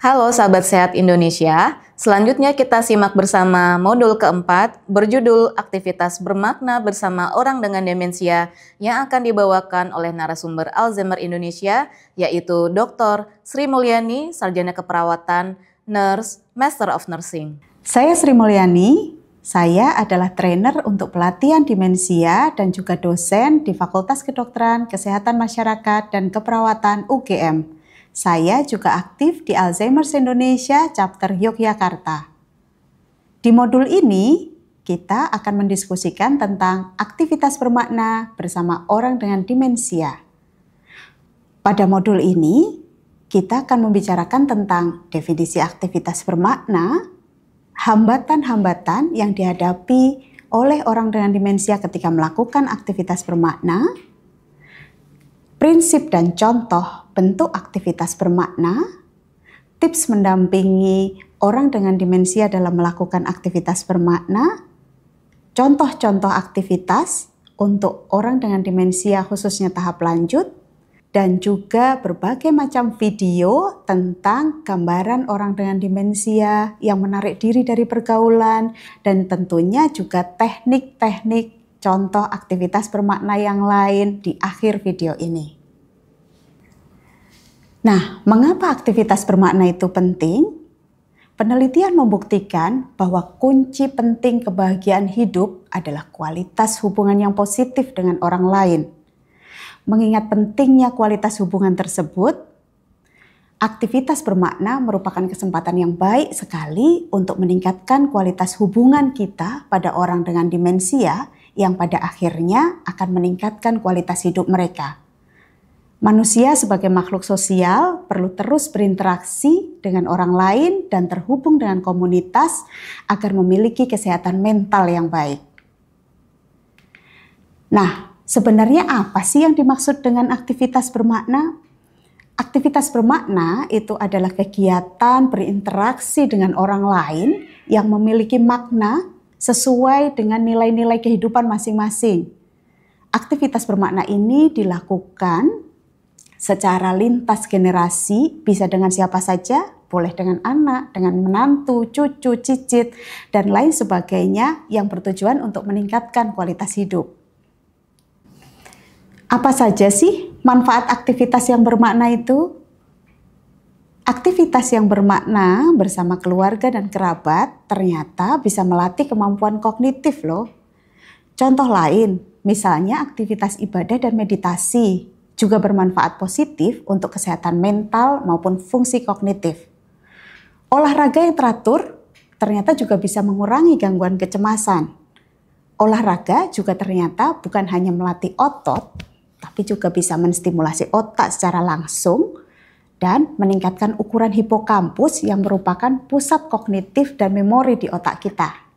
Halo sahabat sehat Indonesia, selanjutnya kita simak bersama modul keempat berjudul Aktivitas Bermakna Bersama Orang Dengan Demensia yang akan dibawakan oleh narasumber Alzheimer Indonesia yaitu Dr. Sri Mulyani, Sarjana Keperawatan, Nurse, Master of Nursing. Saya Sri Mulyani, saya adalah trainer untuk pelatihan demensia dan juga dosen di Fakultas Kedokteran, Kesehatan Masyarakat, dan Keperawatan UGM. Saya juga aktif di Alzheimer's Indonesia Chapter Yogyakarta. Di modul ini, kita akan mendiskusikan tentang aktivitas bermakna bersama orang dengan demensia. Pada modul ini, kita akan membicarakan tentang definisi aktivitas bermakna, hambatan-hambatan yang dihadapi oleh orang dengan demensia ketika melakukan aktivitas bermakna, prinsip dan contoh bentuk aktivitas bermakna, tips mendampingi orang dengan demensia dalam melakukan aktivitas bermakna, contoh-contoh aktivitas untuk orang dengan demensia khususnya tahap lanjut, dan juga berbagai macam video tentang gambaran orang dengan demensia yang menarik diri dari pergaulan dan tentunya juga teknik-teknik contoh aktivitas bermakna yang lain di akhir video ini. Nah, mengapa aktivitas bermakna itu penting? Penelitian membuktikan bahwa kunci penting kebahagiaan hidup adalah kualitas hubungan yang positif dengan orang lain. Mengingat pentingnya kualitas hubungan tersebut, aktivitas bermakna merupakan kesempatan yang baik sekali untuk meningkatkan kualitas hubungan kita pada orang dengan demensia yang pada akhirnya akan meningkatkan kualitas hidup mereka. Manusia sebagai makhluk sosial perlu terus berinteraksi dengan orang lain dan terhubung dengan komunitas agar memiliki kesehatan mental yang baik. Nah, sebenarnya apa sih yang dimaksud dengan aktivitas bermakna? Aktivitas bermakna itu adalah kegiatan berinteraksi dengan orang lain yang memiliki makna sesuai dengan nilai-nilai kehidupan masing-masing. Aktivitas bermakna ini dilakukan secara lintas generasi, bisa dengan siapa saja, boleh dengan anak, dengan menantu, cucu, cicit, dan lain sebagainya yang bertujuan untuk meningkatkan kualitas hidup. Apa saja sih manfaat aktivitas yang bermakna itu? Aktivitas yang bermakna bersama keluarga dan kerabat ternyata bisa melatih kemampuan kognitif loh. Contoh lain, misalnya aktivitas ibadah dan meditasi juga bermanfaat positif untuk kesehatan mental maupun fungsi kognitif. Olahraga yang teratur ternyata juga bisa mengurangi gangguan kecemasan. Olahraga juga ternyata bukan hanya melatih otot, tapi juga bisa menstimulasi otak secara langsung dan meningkatkan ukuran hipokampus yang merupakan pusat kognitif dan memori di otak kita.